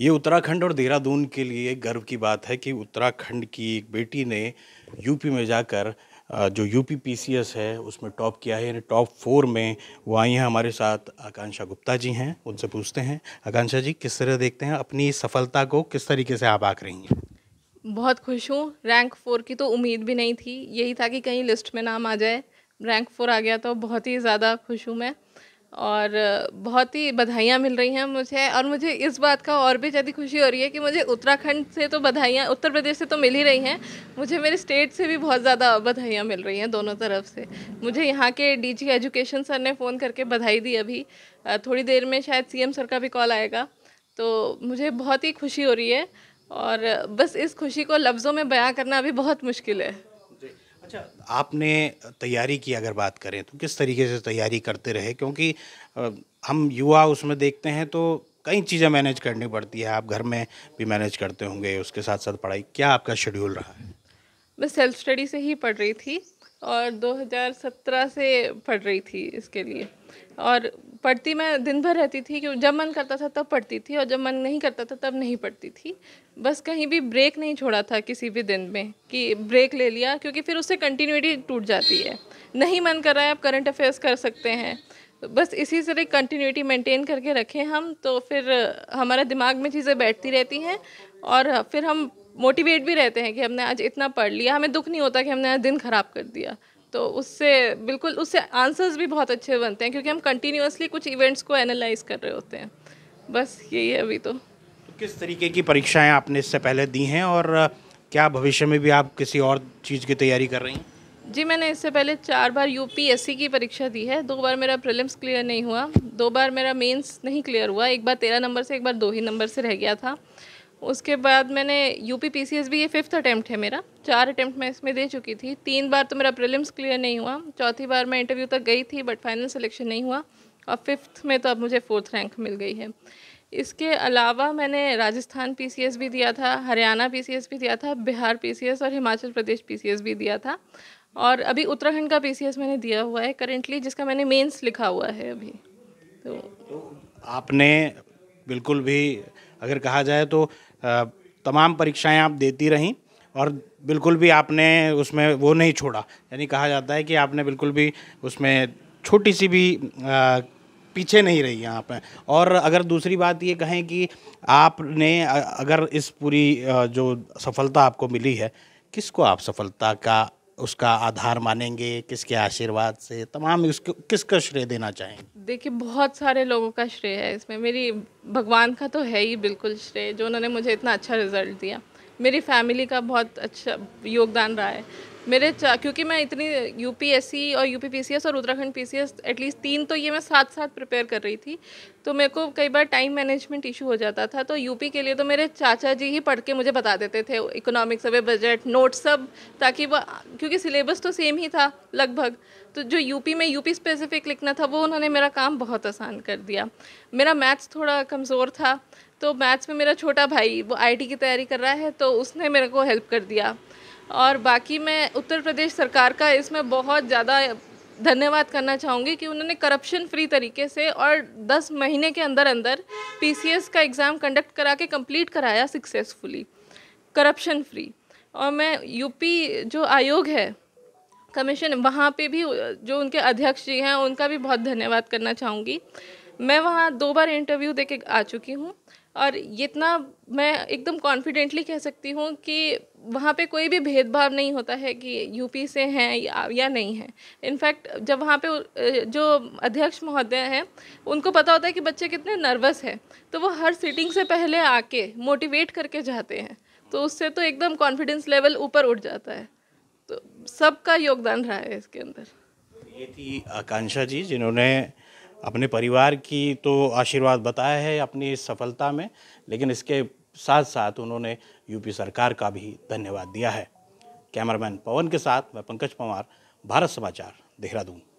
ये उत्तराखंड और देहरादून के लिए गर्व की बात है कि उत्तराखंड की एक बेटी ने यूपी में जाकर जो U P P C S है उसमें टॉप किया है यानी टॉप फोर में वो आई हैं हमारे साथ आकांक्षा गुप्ता जी हैं उनसे पूछते हैं आकांक्षा जी किस तरह देखते हैं अपनी सफलता को किस तरीके से आप आँख रही हैं बहुत खुश हूँ रैंक फोर की तो उम्मीद भी नहीं थी यही था कि कहीं लिस्ट में नाम आ जाए रैंक फोर आ गया तो बहुत ही ज़्यादा खुश हूँ मैं और बहुत ही बधाइयाँ मिल रही हैं मुझे और मुझे इस बात का और भी ज़्यादा खुशी हो रही है कि मुझे उत्तराखंड से तो बधाइयाँ उत्तर प्रदेश से तो मिल ही रही हैं मुझे मेरे स्टेट से भी बहुत ज़्यादा बधाइयाँ मिल रही हैं दोनों तरफ से मुझे यहाँ के डीजी एजुकेशन सर ने फ़ोन करके बधाई दी अभी थोड़ी देर में शायद सी सर का भी कॉल आएगा तो मुझे बहुत ही खुशी हो रही है और बस इस खुशी को लफ्ज़ों में बयाँ करना अभी बहुत मुश्किल है अच्छा आपने तैयारी की अगर बात करें तो किस तरीके से तैयारी करते रहे क्योंकि हम युवा उसमें देखते हैं तो कई चीज़ें मैनेज करनी पड़ती है आप घर में भी मैनेज करते होंगे उसके साथ साथ पढ़ाई क्या आपका शेड्यूल रहा है मैं सेल्फ स्टडी से ही पढ़ रही थी और 2017 से पढ़ रही थी इसके लिए और पढ़ती मैं दिन भर रहती थी कि जब मन करता था तब पढ़ती थी और जब मन नहीं करता था तब नहीं पढ़ती थी बस कहीं भी ब्रेक नहीं छोड़ा था किसी भी दिन में कि ब्रेक ले लिया क्योंकि फिर उससे कंटिन्यूटी टूट जाती है नहीं मन कर रहा है आप करंट अफेयर्स कर सकते हैं बस इसी तरह कंटिन्यूटी मेंटेन करके रखें हम तो फिर हमारा दिमाग में चीज़ें बैठती रहती हैं और फिर हम मोटिवेट भी रहते हैं कि हमने आज इतना पढ़ लिया हमें दुख नहीं होता कि हमने आज दिन ख़राब कर दिया तो उससे बिल्कुल उससे आंसर्स भी बहुत अच्छे बनते हैं क्योंकि हम कंटिन्यूसली कुछ इवेंट्स को एनालाइज कर रहे होते हैं बस यही है अभी तो, तो किस तरीके की परीक्षाएं आपने इससे पहले दी हैं और क्या भविष्य में भी आप किसी और चीज़ की तैयारी कर रही हैं जी मैंने इससे पहले चार बार यू की परीक्षा दी है दो बार मेरा प्रिलिम्स क्लियर नहीं हुआ दो बार मेरा मेंस नहीं क्लियर हुआ एक बार तेरह नंबर से एक बार दो ही नंबर से रह गया था उसके बाद मैंने U P P C S भी ये फिफ्थ अटैम्प्ट है मेरा चार अटैम्प्ट मैं इसमें दे चुकी थी तीन बार तो मेरा प्रिलिम्स क्लियर नहीं हुआ चौथी बार मैं इंटरव्यू तक गई थी बट फाइनल सिलेक्शन नहीं हुआ और फिफ्थ में तो अब मुझे फोर्थ रैंक मिल गई है इसके अलावा मैंने राजस्थान पी भी दिया था हरियाणा पी भी दिया था बिहार पी और हिमाचल प्रदेश पी भी दिया था और अभी उत्तराखंड का पी मैंने दिया हुआ है करेंटली जिसका मैंने मेंस लिखा हुआ है अभी तो, तो आपने बिल्कुल भी अगर कहा जाए तो तमाम परीक्षाएं आप देती रहीं और बिल्कुल भी आपने उसमें वो नहीं छोड़ा यानी कहा जाता है कि आपने बिल्कुल भी उसमें छोटी सी भी पीछे नहीं रही यहाँ पर और अगर दूसरी बात ये कहें कि आपने अगर इस पूरी जो सफलता आपको मिली है किसको आप सफलता का उसका आधार मानेंगे किसके आशीर्वाद से तमाम उसको किसका श्रेय देना चाहेंगे देखिए बहुत सारे लोगों का श्रेय है इसमें मेरी भगवान का तो है ही बिल्कुल श्रेय जो उन्होंने मुझे इतना अच्छा रिजल्ट दिया मेरी फैमिली का बहुत अच्छा योगदान रहा है मेरे क्योंकि मैं इतनी यू और यूपीपीसीएस और उत्तराखंड पीसीएस एटलीस्ट तीन तो ये मैं साथ साथ प्रिपेयर कर रही थी तो मेरे को कई बार टाइम मैनेजमेंट इशू हो जाता था तो यूपी के लिए तो मेरे चाचा जी ही पढ़ के मुझे बता देते थे इकोनॉमिक्स सब बजट नोट सब ताकि वह क्योंकि सिलेबस तो सेम ही था लगभग तो जो यूपी में यूपी स्पेसिफिक लिखना था वो उन्होंने मेरा काम बहुत आसान कर दिया मेरा मैथ्स थोड़ा कमज़ोर था तो मैथ्स में मेरा छोटा भाई वो आईटी की तैयारी कर रहा है तो उसने मेरे को हेल्प कर दिया और बाकी मैं उत्तर प्रदेश सरकार का इसमें बहुत ज़्यादा धन्यवाद करना चाहूँगी कि उन्होंने करप्शन फ्री तरीके से और 10 महीने के अंदर अंदर पीसीएस का एग्ज़ाम कंडक्ट करा के कंप्लीट कराया सक्सेसफुली करप्शन फ्री और मैं यूपी जो आयोग है कमीशन वहाँ पे भी जो उनके अध्यक्ष जी हैं उनका भी बहुत धन्यवाद करना चाहूँगी मैं वहाँ दो बार इंटरव्यू दे के आ चुकी हूँ और इतना मैं एकदम कॉन्फिडेंटली कह सकती हूँ कि वहाँ पे कोई भी भेदभाव नहीं होता है कि यूपी से हैं या, या नहीं हैं इनफैक्ट जब वहाँ पे जो अध्यक्ष महोदय हैं उनको पता होता है कि बच्चे कितने नर्वस हैं तो वो हर सीटिंग से पहले आके मोटिवेट करके जाते हैं तो उससे तो एकदम कॉन्फिडेंस लेवल ऊपर उठ जाता है तो सबका योगदान रहा है इसके अंदर ये थी आकांक्षा जी जिन्होंने अपने परिवार की तो आशीर्वाद बताया है अपनी इस सफलता में लेकिन इसके साथ साथ उन्होंने यूपी सरकार का भी धन्यवाद दिया है कैमरामैन पवन के साथ मैं पंकज पंवार भारत समाचार देहरादून